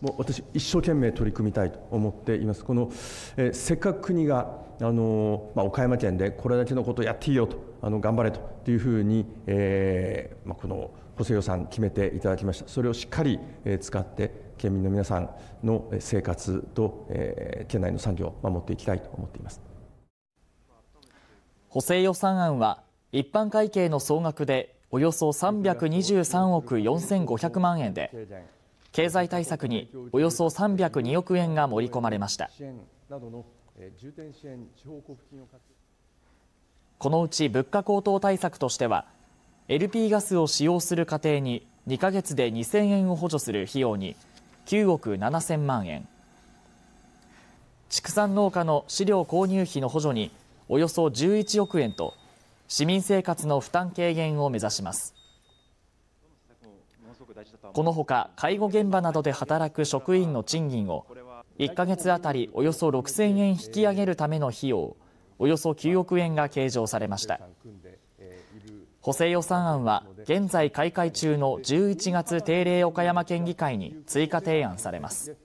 もう私、一生懸命取り組みたいと思っています、この、えせっかく国が、あのまあ、岡山県でこれだけのことをやっていいよと、あの頑張れというふうに、えーまあ、この補正予算、決めていただきました、それをしっかり、使って、県民の皆さんの生活と、えー、県内の産業を守っていきたいと思っています補正予算案は、一般会計の総額でおよそ323億4500万円で、経済対策におよそ302億円が盛り込まれましたこのうち物価高騰対策としては LP ガスを使用する家庭に2か月で2000円を補助する費用に9億7000万円畜産農家の飼料購入費の補助におよそ11億円と市民生活の負担軽減を目指しますこのほか介護現場などで働く職員の賃金を1か月あたりおよそ6000円引き上げるための費用およそ9億円が計上されました補正予算案は現在開会中の11月定例岡山県議会に追加提案されます